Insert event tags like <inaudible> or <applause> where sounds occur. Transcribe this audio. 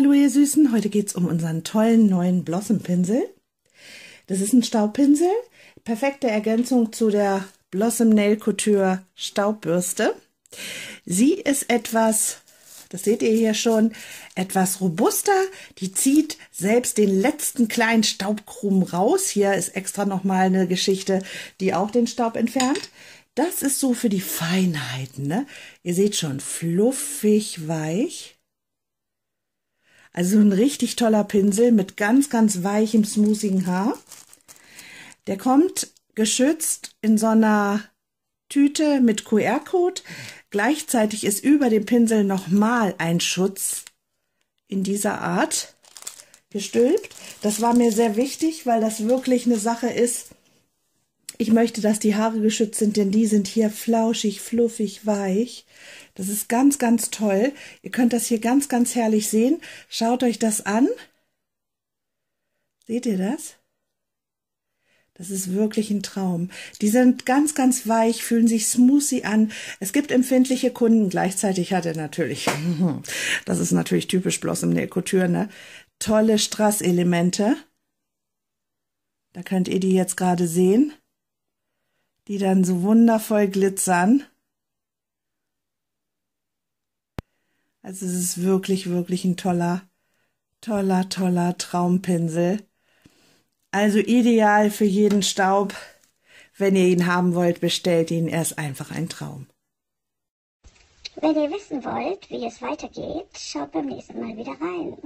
hallo ihr Süßen. Heute geht es um unseren tollen neuen Blossom-Pinsel. Das ist ein Staubpinsel. Perfekte Ergänzung zu der Blossom Nail Couture Staubbürste. Sie ist etwas, das seht ihr hier schon, etwas robuster. Die zieht selbst den letzten kleinen Staubkrumm raus. Hier ist extra nochmal eine Geschichte, die auch den Staub entfernt. Das ist so für die Feinheiten. Ne? Ihr seht schon, fluffig weich. Also ein richtig toller Pinsel mit ganz, ganz weichem, smoothigen Haar. Der kommt geschützt in so einer Tüte mit QR-Code. Gleichzeitig ist über dem Pinsel nochmal ein Schutz in dieser Art gestülpt. Das war mir sehr wichtig, weil das wirklich eine Sache ist, ich möchte, dass die Haare geschützt sind, denn die sind hier flauschig, fluffig, weich. Das ist ganz, ganz toll. Ihr könnt das hier ganz, ganz herrlich sehen. Schaut euch das an. Seht ihr das? Das ist wirklich ein Traum. Die sind ganz, ganz weich, fühlen sich smoothie an. Es gibt empfindliche Kunden. Gleichzeitig hat er natürlich, <laughs> das ist natürlich typisch Blossom Nail Couture, ne? tolle Strasselemente. Da könnt ihr die jetzt gerade sehen die dann so wundervoll glitzern. Also es ist wirklich, wirklich ein toller, toller, toller Traumpinsel. Also ideal für jeden Staub. Wenn ihr ihn haben wollt, bestellt ihn. Er ist einfach ein Traum. Wenn ihr wissen wollt, wie es weitergeht, schaut beim nächsten Mal wieder rein.